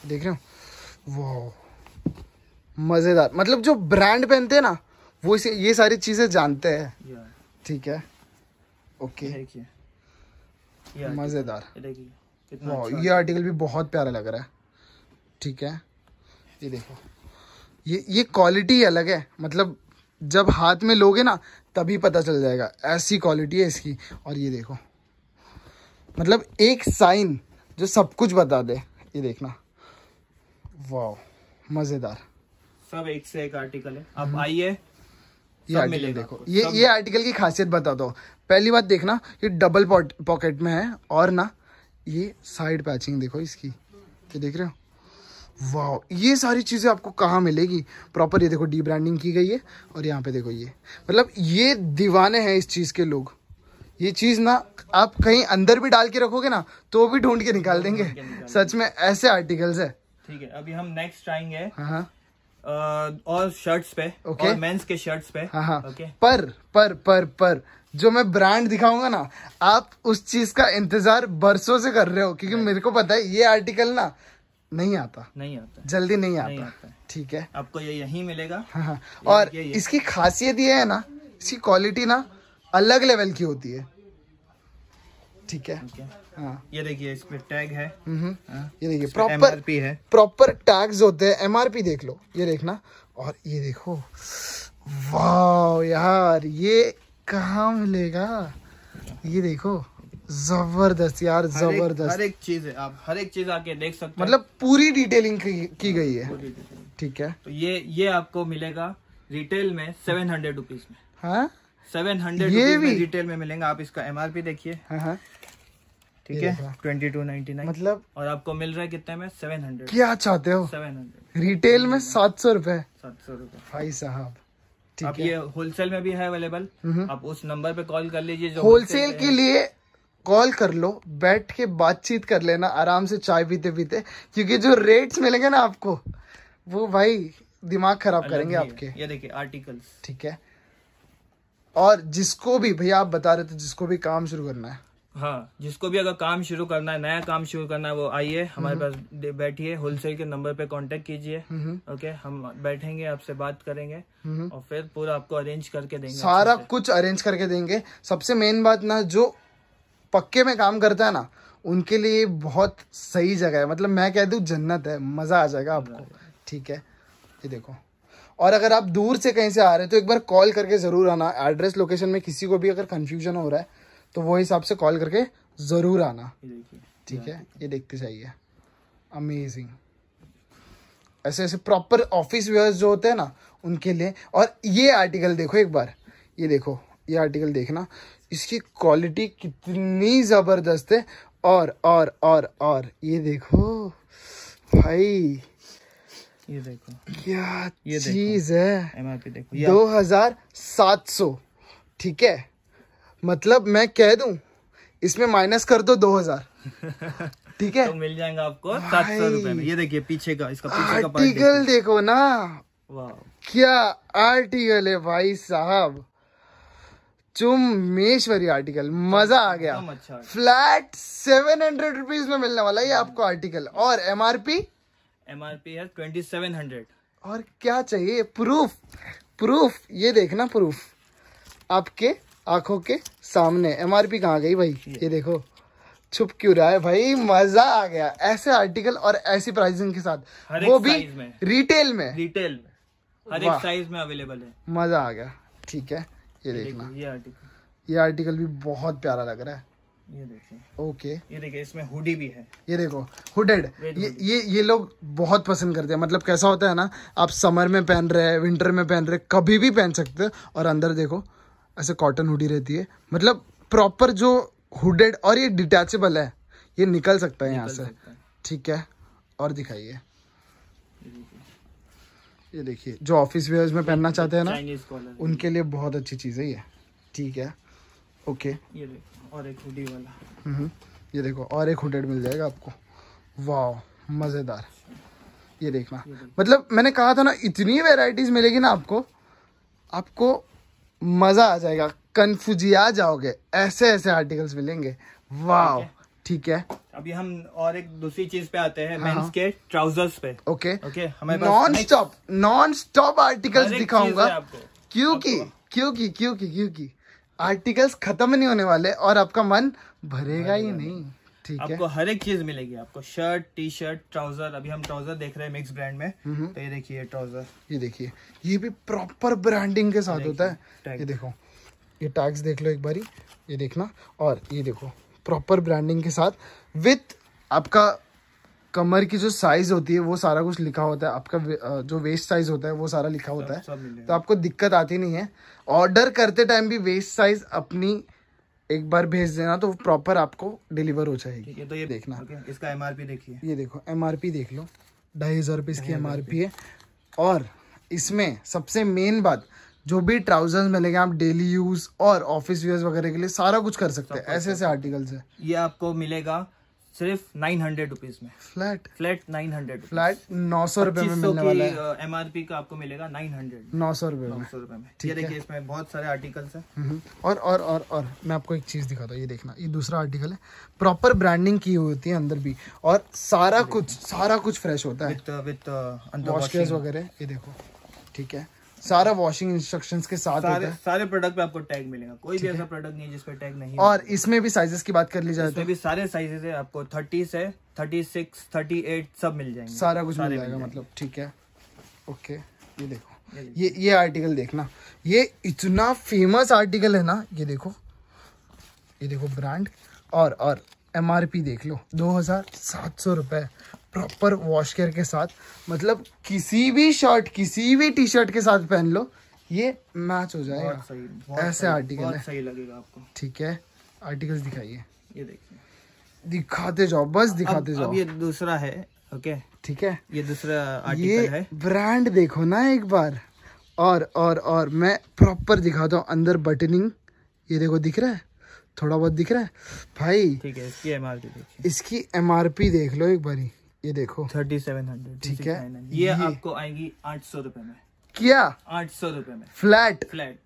देख रहे हो वाह मज़ेदार मतलब जो ब्रांड पहनते हैं ना वो इसे ये सारी चीज़ें जानते हैं ठीक है ओके मज़ेदार ये आर्टिकल अच्छा भी बहुत प्यारा लग रहा है ठीक है ये देखो ये ये क्वालिटी अलग है मतलब जब हाथ में लोगे ना तभी पता चल जाएगा ऐसी क्वालिटी है इसकी और ये देखो मतलब एक साइन जो सब कुछ बता दे ये देखना वाह मजेदार सब एक से एक आर्टिकल है अब हम्म। आइए ये आर्टिकल देखो ये ये आर्टिकल की खासियत बता दो पहली बात देखना ये डबल पॉकेट में है और ना ये साइड पैचिंग देखो इसकी ये देख रहे हो वाह ये सारी चीज़ें आपको कहाँ मिलेगी प्रॉपर ये देखो डी ब्रांडिंग की गई है और यहाँ पे देखो ये मतलब ये दीवाने हैं इस चीज़ के लोग ये चीज़ ना आप कहीं अंदर भी डाल के रखोगे ना तो भी ढूंढ के निकाल देंगे सच में ऐसे आर्टिकल्स है ठीक है अभी हम नेक्स्ट आएंगे और शर्ट्स पे okay. मेंस के शर्ट्स पे हाँ, हाँ okay. पर पर पर पर जो मैं ब्रांड दिखाऊंगा ना आप उस चीज का इंतजार बरसों से कर रहे हो क्योंकि मेरे को पता है ये आर्टिकल ना नहीं आता नहीं आता जल्दी नहीं आता, नहीं आता। ठीक है आपको ये यही मिलेगा हाँ, हाँ। और ये, ये। इसकी खासियत ये है ना इसकी क्वालिटी ना अलग लेवल की होती है ठीक है हाँ। ये देखिए इस पे टैग है हम्म। हाँ। ये देखिए प्रॉपर है प्रॉपर टैग्स होते हैं एमआरपी देख लो ये देखना और ये देखो वाह यार ये कहाँ मिलेगा ये देखो जबरदस्त यार जबरदस्त हर एक चीज है आप हर एक चीज आके देख सकते मतलब पूरी डिटेलिंग की, की गई है ठीक है तो ये ये आपको मिलेगा रिटेल में सेवन हंड्रेड रुपीज में सेवन हंड्रेड रुपीज भी रिटेल में मिलेंगे आप इसका एमआरपी देखिए हाँ हाँ ठीक है ट्वेंटी टू नाइनटी नाइन मतलब और आपको मिल रहा है कितने में सेवन हंड्रेड क्या चाहते हो सेवन हंड्रेड रिटेल में सात सौ रूपए सात सौ रूपए भाई साहब आप ये होलसेल में भी है अवेलेबल आप उस नंबर पे कॉल कर लीजिए जो होलसेल के लिए कॉल कर लो बैठ के बातचीत कर लेना आराम से चाय पीते पीते क्योंकि जो रेट्स मिलेंगे ना आपको वो भाई दिमाग खराब करेंगे आपके ये देखिए आर्टिकल्स ठीक है और जिसको भी भैया आप बता रहे थे जिसको भी काम शुरू करना है हाँ जिसको भी अगर काम शुरू करना है नया काम शुरू करना है वो आइए हमारे हम्म। पास बैठिए होलसेल के नंबर पे कांटेक्ट कीजिए ओके हम्म। हम बैठेंगे आपसे बात करेंगे हम्म। और फिर पूरा आपको अरेंज करके देंगे सारा कुछ अरेंज करके देंगे सबसे मेन बात ना जो पक्के में काम करता है ना उनके लिए बहुत सही जगह है मतलब मैं कह दू जन्नत है मज़ा आ जाएगा आपको ठीक है ये देखो और अगर आप दूर से कहीं से आ रहे हैं तो एक बार कॉल करके ज़रूर आना एड्रेस लोकेशन में किसी को भी अगर कंफ्यूजन हो रहा है तो वो हिसाब से कॉल करके ज़रूर आना ठीक है ये देखते जाइए अमेजिंग ऐसे ऐसे प्रॉपर ऑफिस वेयर्स जो होते हैं ना उनके लिए और ये आर्टिकल देखो एक बार ये देखो ये आर्टिकल देखना इसकी क्वालिटी कितनी ज़बरदस्त है और और और और ये देखो भाई ये देखो क्या ये चीज़ है एमआरपी देखो दो हज़ार सात सौ ठीक है मतलब मैं कह दू इसमें माइनस कर दो हजार ठीक है तो मिल जाएगा आपको सात सौ रूपये में ये देखिए पीछे का इसका पीछे का आर्टिकल देखो ना क्या आर्टिकल है भाई साहब चुमेश्वरी आर्टिकल मजा आ गया अच्छा फ्लैट सेवन हंड्रेड रुपीज में मिलने वाला है आपको आर्टिकल और M M R P R P है ट्वेंटी सेवन हंड्रेड और क्या चाहिए प्रूफ प्रूफ ये देखना प्रूफ आपके आंखों के सामने एमआरपी कहाँ गई भाई ये देखो छुप क्यों रहा है भाई मजा आ गया ऐसे आर्टिकल और ऐसी प्राइसिंग के साथ वो भी में। रिटेल में रिटेल हर एक साइज में अवेलेबल है मजा आ गया ठीक है ये, देखना ये आर्टिकल ये आर्टिकल भी बहुत प्यारा लग रहा है ये देखिए ओके ये देखिए इसमें हुडी भी है ये देखो हुडेड ये ये ये लोग बहुत पसंद करते हैं मतलब कैसा होता है ना आप समर में पहन रहे हैं विंटर में पहन रहे कभी भी पहन सकते हो और अंदर देखो ऐसे कॉटन हुडी रहती है मतलब प्रॉपर जो हुडेड और ये डिटैचेबल है ये निकल सकता है यहाँ से ठीक है और दिखाइए ये देखिए जो ऑफिस वेयर्स में पहनना चाहते हैं ना उनके लिए बहुत अच्छी चीज़ है ये ठीक है ओके ये देखो और एक हुडी वाला ये देखो और एक हुडेड मिल जाएगा आपको वाह मज़ेदार ये देखना मतलब मैंने कहा था ना इतनी वेराइटीज़ मिलेगी ना आपको आपको मज़ा आ जाएगा कन्फ्यूजिया जाओगे ऐसे ऐसे आर्टिकल्स मिलेंगे वाह ठीक है अभी हम और एक दूसरी चीज पे आते हैं हाँ।, हाँ। के ट्राउजर्स पे ओके ओके हमें non stop non stop articles दिखाऊंगा क्योंकि क्योंकि क्योंकि क्योंकि आर्टिकल्स खत्म नहीं होने वाले और आपका मन भरेगा ही नहीं आपको हर एक चीज मिलेगी आपको शर्ट टी शर्ट ट्राउजर अभी हम ट्राउजर देख रहे हैं मिक्स ब्रांड में तो ये देखिए ट्राउजर ये देखिए ये भी प्रॉपर ब्रांडिंग के साथ होता है ये देखो ये टैग्स देख लो एक बारी ये देखना और ये देखो प्रॉपर ब्रांडिंग के साथ विथ आपका कमर की जो साइज होती है वो सारा कुछ लिखा होता है आपका वे, जो वेस्ट साइज होता है वो सारा लिखा होता है तो आपको दिक्कत आती नहीं है ऑर्डर करते टाइम भी वेस्ट साइज अपनी एक बार भेज देना तो प्रॉपर आपको डिलीवर हो जाएगी ठीक है तो ये देखना okay, इसका एमआरपी देखिए ये देखो एमआरपी देख लो ढाई हज़ार रुपये इसकी एमआरपी है और इसमें सबसे मेन बात जो भी ट्राउजर्स मिलेंगे आप डेली यूज और ऑफिस वगैरह के लिए सारा कुछ कर सकते हैं ऐसे ऐसे आर्टिकल्स है ये आपको मिलेगा सिर्फ नाइन हंड्रेड रुपीज में flat flat nine hundred flat नौ सौ रुपए में मिलने वाला है एमआरपी का आपको मिलेगा नाइन हंड्रेड नौ सौ रुपए नौ सौ रुपए में ठीक है इसमें बहुत सारे आर्टिकल्स हैं हम्म, हम्म। और और और और मैं आपको एक चीज दिखाता हूँ ये देखना ये दूसरा आर्टिकल है प्रॉपर ब्रांडिंग की हुई होती है अंदर भी और सारा कुछ सारा कुछ फ्रेश होता है विथ विथ uh, uh, वगैरह ये देखो ठीक है सारा वॉशिंग इंस्ट्रक्शन के साथ सारे, होता है सारे प्रोडक्ट पे आपको टैग मिलेगा कोई भी ऐसा प्रोडक्ट नहीं है जिसपे टैग नहीं और इसमें भी साइजेस की बात कर ली जाए तो भी सारे साइजेस है आपको थर्टी से थर्टी सिक्स थर्टी एट सब मिल जाएंगे सारा कुछ मिल जाएगा मतलब ठीक है ओके ये देखो ये ये आर्टिकल देखना ये इतना फेमस आर्टिकल है ना ये देखो ये देखो ब्रांड और और एमआरपी देख लो दो हज़ार सात सौ रुपए प्रॉपर वॉश केयर के साथ मतलब किसी भी शर्ट किसी भी टी शर्ट के साथ पहन लो ये मैच हो जाएगा बहुत सही, बहुत ऐसे आर्टिकल बहुत है सही लगेगा आपको ठीक है आर्टिकल दिखाइए ये देखिए दिखाते जाओ बस दिखाते अब, जाओ अब ये दूसरा है ओके ठीक है ये दूसरा आर्टिकल है ब्रांड देखो ना एक बार और और और मैं प्रॉपर दिखाता हूँ अंदर बटनिंग ये देखो दिख रहा है थोड़ा बहुत दिख रहा है भाई ठीक है इसकी एम आर इसकी देख लो एक बारी ये देखो थर्टी सेवन हंड्रेड ठीक है ये, ये आपको आएगी आठ सौ रूपये में क्या आठ सौ रूपये में flat flat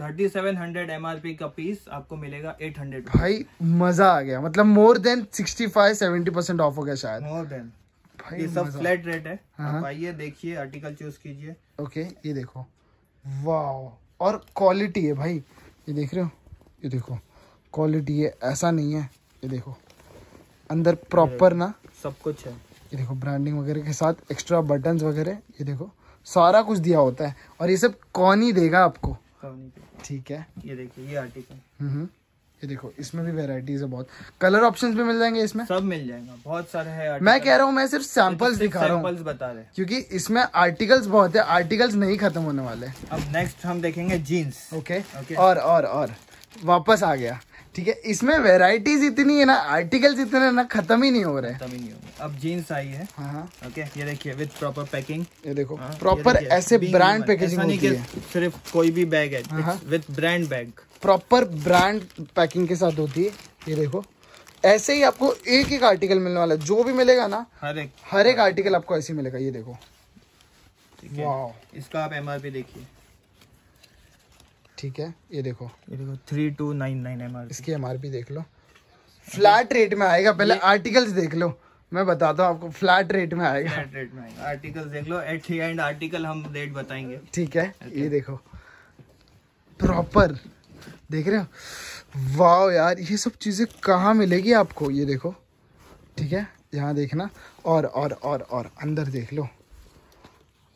thirty seven hundred M R P का पीस आपको मिलेगा एट हंड्रेड भाई मजा आ गया मतलब more than sixty five seventy percent off हो गया शायद मोर देन ये सब फ्लैट रेट है हाँ, आप हाँ। आइए देखिए आर्टिकल चूज कीजिए ओके ये देखो वाह और क्वालिटी है भाई ये देख रहे हो ये देखो क्वालिटी है ऐसा नहीं है ये देखो अंदर प्रॉपर ना सब कुछ है ये देखो ब्रांडिंग वगैरह के साथ एक्स्ट्रा बटन वगैरह ये देखो सारा कुछ दिया होता है और ये सब कौन ही देगा आपको ठीक है ये देखिए ये आर्टिकल हम्म, हम्म। ये देखो इसमें भी वेराइटीज है बहुत कलर ऑप्शंस भी मिल जाएंगे इसमें सब मिल जाएगा बहुत सारे हैं मैं कह रहा हूँ मैं सिर्फ तो सैंपल्स दिखा रहा हूँ बता रहे क्योंकि इसमें आर्टिकल्स बहुत है आर्टिकल्स नहीं खत्म होने वाले अब नेक्स्ट हम देखेंगे जीन्स ओके और और वापस आ गया ठीक है इसमें वेराइटीज इतनी है ना आर्टिकल्स इतने ना खत्म ही नहीं हो रहे खत्म ही नहीं हो रहे अब जीन्स आई है ओके हाँ, हाँ। ये देखिए विद प्रॉपर पैकिंग ये देखो प्रॉपर हाँ, ऐसे ब्रांड पैकेजिंग होती है सिर्फ कोई भी बैग है with brand bag proper brand packing के साथ होती है ये देखो ऐसे ही आपको एक एक आर्टिकल मिलने वाला है जो भी मिलेगा ना हर एक हर एक आर्टिकल आपको ऐसे मिलेगा ये देखो इसका आप एमआरपी देखिए ठीक है ये देखो ये देखो three two nine nine M इसकी एम देख लो फ्लैट रेट में आएगा पहले आर्टिकल्स देख लो मैं बताता हूँ आपको फ्लैट रेट में आएगा फ्लैट रेट में आएगा आर्टिकल देख लो एट एंड आर्टिकल हम रेट बताएंगे ठीक है okay. ये देखो प्रॉपर देख रहे हो वाह यार ये सब चीज़ें कहाँ मिलेगी आपको ये देखो ठीक है यहाँ देखना और और और और अंदर देख लो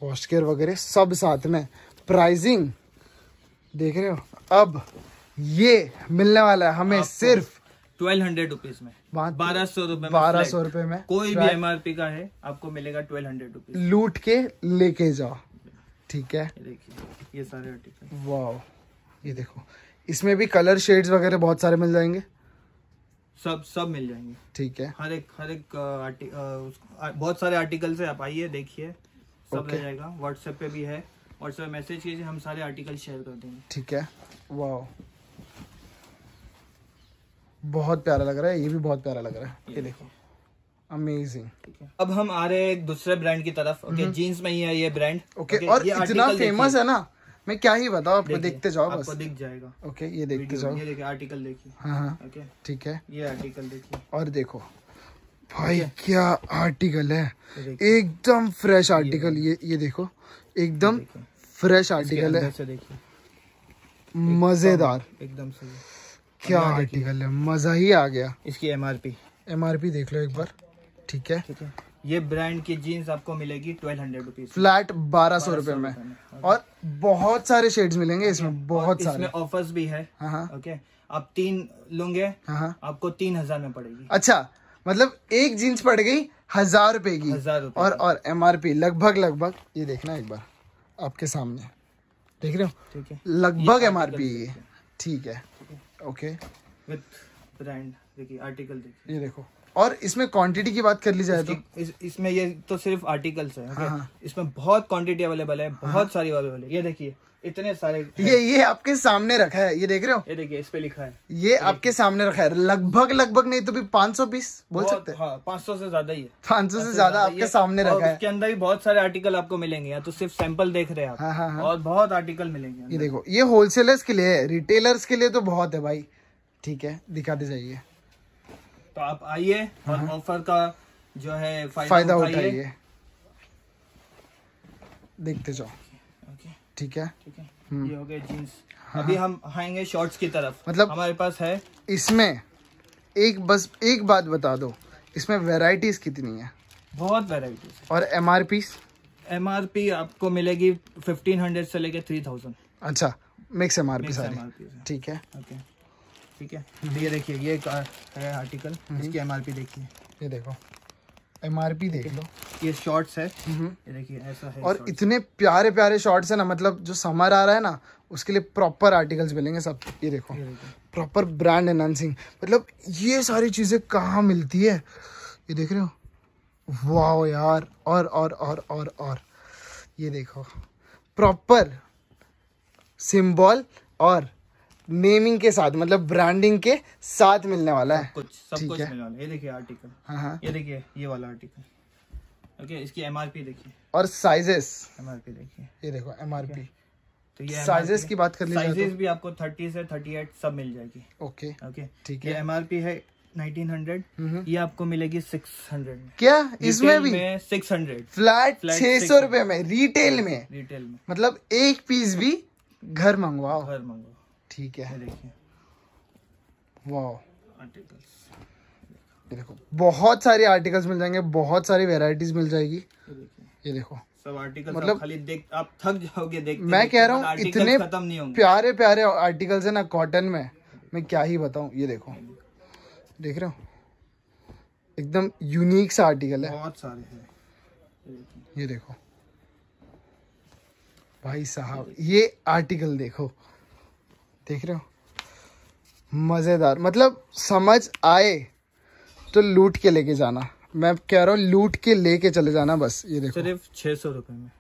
वॉशकेयर वगैरह सब साथ में प्राइजिंग देख रहे हो अब ये मिलने वाला है हमें सिर्फ ट्वेल्व हंड्रेड रुपीज में बारह सौ रूपये बारह सौ रूपये में कोई भी एमआरपी का है आपको मिलेगा ट्वेल्व हंड्रेड रुपीज लूट के लेके जाओ ठीक है देखिए ये सारे आर्टिकल वाह ये देखो इसमें भी कलर शेड्स वगैरह बहुत सारे मिल जाएंगे सब सब मिल जाएंगे ठीक है हर एक हर एक आर्टिकल बहुत सारे आर्टिकल्स है आप आइए देखिए सब मिल जाएगा व्हाट्सएप पे भी है व्हाट्सएप मैसेज कीजिए हम सारे आर्टिकल शेयर कर देंगे ठीक है वाह बहुत प्यारा लग रहा है ये भी बहुत प्यारा लग रहा है ये देखो अमेजिंग अब हम आ रहे हैं दूसरे ब्रांड की तरफ ओके जीन्स हम्म। में ही है ये ब्रांड ओके okay, और इतना फेमस है ना मैं क्या ही बताऊ आपको देखते जाओ बस आपको दिख जाएगा ओके ये देखते जाओ ये देखिए आर्टिकल देखिए हाँ हाँ ओके ठीक है ये आर्टिकल देखिए और देखो भाई क्या आर्टिकल है एकदम फ्रेश आर्टिकल ये ये देखो एकदम फ्रेश आर्टिकल है मजेदार एकदम सही क्या आर्टिकल है मजा ही आ गया इसकी एमआरपी एमआरपी देख लो एक बार ठीक है ये ब्रांड की जीन्स आपको मिलेगी ट्वेल्व हंड्रेड रुपीज फ्लैट बारह सौ रुपए में और बहुत सारे शेड्स मिलेंगे इसमें बहुत सारे ऑफर्स भी है ओके हाँ, हाँ। आप तीन लोगे हाँ, आपको तीन हजार में पड़ेगी अच्छा मतलब एक जीन्स पड़ गई हजार रुपए की हजार और और एमआरपी लगभग लगभग ये देखना एक बार आपके सामने देख रहे हो ठीक है लगभग एमआरपी ये ठीक है ओके विद ब्रांड देखिए आर्टिकल देखिए ये देखो और इसमें क्वांटिटी की बात कर ली जाए तो इस, इसमें ये तो सिर्फ आर्टिकल्स है हाँ, हाँ। इसमें बहुत क्वांटिटी अवेलेबल है हाँ। बहुत हाँ। सारी अवेलेबल है ये देखिए इतने सारे ये ये आपके सामने रखा है ये देख रहे हो ये देखिए इस पे लिखा है ये आपके सामने रखा है लगभग लगभग नहीं तो भी 500 पीस बोल सकते हैं हाँ, सौ से ज्यादा ही है सौ से ज्यादा आपके सामने रखा है इसके अंदर भी बहुत सारे आर्टिकल आपको मिलेंगे या तो सिर्फ सैंपल देख रहे हैं आप हाँ, और बहुत आर्टिकल मिलेंगे ये देखो ये होलसेलर्स के लिए है रिटेलर्स के लिए तो बहुत है भाई ठीक है दिखाते जाइए तो आप आइए और ऑफर हम्म। का जो है फायदा उठाइए देखते जाओ ठीक है ठीक है हम्म। ये हो गया जीन्स हाँ। अभी हाँ। हम आएंगे शॉर्ट्स की तरफ मतलब हमारे पास है इसमें एक बस एक बात बता दो इसमें वेराइटीज कितनी है बहुत वेराइटीज और M R P M R P आपको मिलेगी फिफ्टीन हंड्रेड से लेके थ्री थाउजेंड अच्छा मिक्स एम आर पी सारी ठीक है ओके ठीक है ये देखिए ये है आर्टिकल हम्म। इसकी एम देखिए ये देखो एम आर पी देख लो ये शॉर्ट्स है हम्म। ये देखिए ऐसा है और इतने प्यारे प्यारे शॉर्ट्स है ना मतलब जो समर आ रहा है ना उसके लिए प्रॉपर आर्टिकल्स मिलेंगे सब ये देखो, प्रॉपर ब्रांड एनहानसिंग मतलब ये सारी चीज़ें कहाँ मिलती है ये देख रहे हो वाह यार और और और और और ये देखो प्रॉपर सिंबल और नेमिंग के साथ मतलब ब्रांडिंग के साथ मिलने वाला है कुछ सब कुछ मिलने वाला है ये देखिए आर्टिकल हाँ, हाँ ये देखिए ये वाला आर्टिकल ओके इसकी एमआरपी देखिए और साइजेस एमआरपी देखिए ये देखो एमआरपी तो ये साइजेस की बात कर लीजिए साइजेस तो। भी आपको 30 से 38 सब मिल जाएगी ओके ओके ठीक है एमआरपी है 1900 ये आपको मिलेगी 600 क्या इसमें भी सिक्स 600 फ्लैट 600 रुपए में रिटेल में रिटेल में मतलब एक पीस भी घर मंगवाओ घर मंगवाओ ठीक है देखिए वाह आर्टिकल्स ये देखो बहुत सारे आर्टिकल्स मिल जाएंगे बहुत सारी वेराइटीज मिल जाएगी ये देखो सब आर्टिकल मतलब खाली देख आप थक जाओगे देखते मैं कह रहा हूँ मतलब इतने खत्म नहीं होंगे प्यारे प्यारे आर्टिकल्स है ना कॉटन में मैं क्या ही बताऊ ये देखो देख रहे हो एकदम यूनिक सा आर्टिकल है बहुत सारे हैं ये देखो भाई साहब ये आर्टिकल देखो देख रहे हो मज़ेदार मतलब समझ आए तो लूट के लेके जाना मैं कह रहा हूँ लूट के लेके चले जाना बस ये देखो सिर्फ छः सौ रुपये में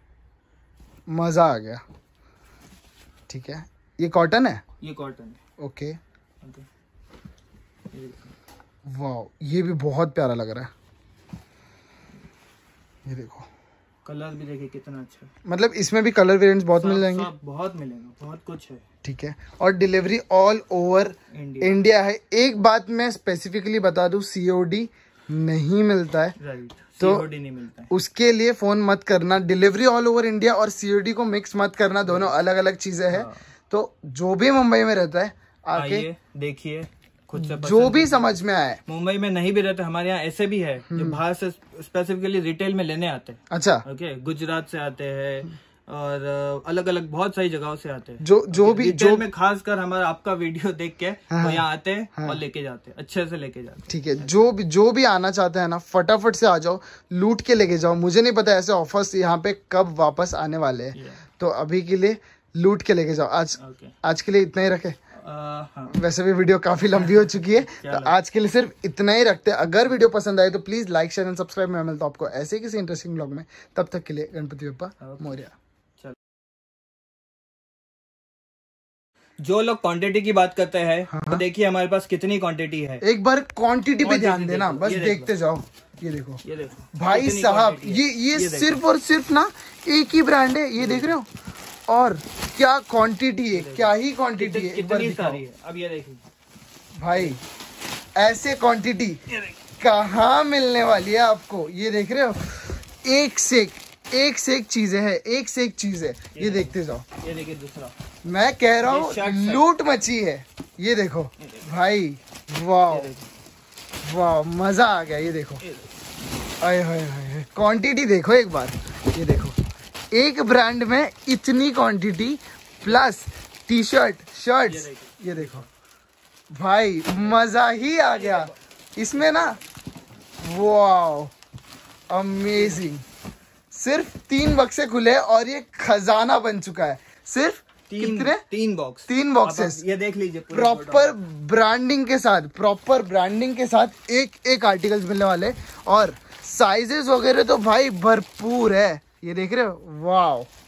मज़ा आ गया ठीक है ये कॉटन है ये कॉटन है ओके, ओके। वाह ये भी बहुत प्यारा लग रहा है ये देखो कलर भी देखिए कितना अच्छा मतलब इसमें भी कलर वेरियंट बहुत मिल जाएंगे बहुत मिलेंगे बहुत कुछ है ठीक है और डिलीवरी ऑल ओवर इंडिया।, है एक बात मैं स्पेसिफिकली बता दू सी नहीं मिलता है राइट तो नहीं मिलता है। उसके लिए फोन मत करना डिलीवरी ऑल ओवर इंडिया और सीओडी को मिक्स मत करना दोनों अलग अलग चीजें हैं हाँ। तो जो भी मुंबई में रहता है आके देखिए खुद से जो भी समझ में आए मुंबई में नहीं भी रहते हमारे यहाँ ऐसे भी है जो हम्म। बाहर से स्पेसिफिकली रिटेल में लेने आते हैं अच्छा ओके गुजरात से आते हैं और अलग अलग बहुत सारी जगहों से आते हैं जो जो भी जो में खास कर हमारा आपका वीडियो देख के हाँ, तो यहाँ आते हैं हाँ, और लेके जाते हैं अच्छे से लेके जाते हैं ठीक है जो भी जो भी आना चाहते हैं ना फटाफट से आ जाओ लूट के लेके जाओ मुझे नहीं पता ऐसे ऑफर्स यहाँ पे कब वापस आने वाले हैं तो अभी के लिए लूट के लेके जाओ आज आज के लिए इतना ही रखे हाँ। वैसे भी वीडियो काफी लंबी हो चुकी है तो आज के लिए सिर्फ इतना ही रखते हैं अगर वीडियो पसंद आए तो please like share and subscribe मैं मिलता हूँ आपको ऐसे किसी इंटरेस्टिंग ब्लॉग में तब तक के लिए गणपति बप्पा मौर्या जो लोग क्वांटिटी की बात करते हैं हाँ। तो देखिए हमारे पास कितनी क्वांटिटी है एक बार क्वांटिटी पे ध्यान देना बस देखते जाओ ये देखो ये देखो भाई साहब ये ये सिर्फ और सिर्फ ना एक ही ब्रांड है ये देख रहे हो और क्या क्वांटिटी है क्या ही क्वांटिटी है कितनी सारी है अब ये देखिए भाई ऐसे क्वांटिटी कहाँ मिलने वाली है आपको ये देख रहे हो एक से एक एक से एक चीजें है एक से एक चीज है ये, ये देखते जाओ ये देखिए दूसरा मैं कह रहा हूँ लूट मची है ये देखो भाई वाह वाह मजा आ गया ये देखो अय क्वांटिटी देखो एक बार ये देखो एक ब्रांड में इतनी quantity plus T shirt shirt ये देखो भाई मजा ही आ गया इसमें ना वाओ अमेजिंग सिर्फ तीन बक्से खुले और ये खजाना बन चुका है सिर्फ तीन, कितने तीन बॉक्स तीन बॉक्सेस ये देख लीजिए प्रॉपर ब्रांडिंग के साथ प्रॉपर ब्रांडिंग के साथ एक एक आर्टिकल्स मिलने वाले और साइजेस वगैरह तो भाई भरपूर है ये देख रहे हो वाह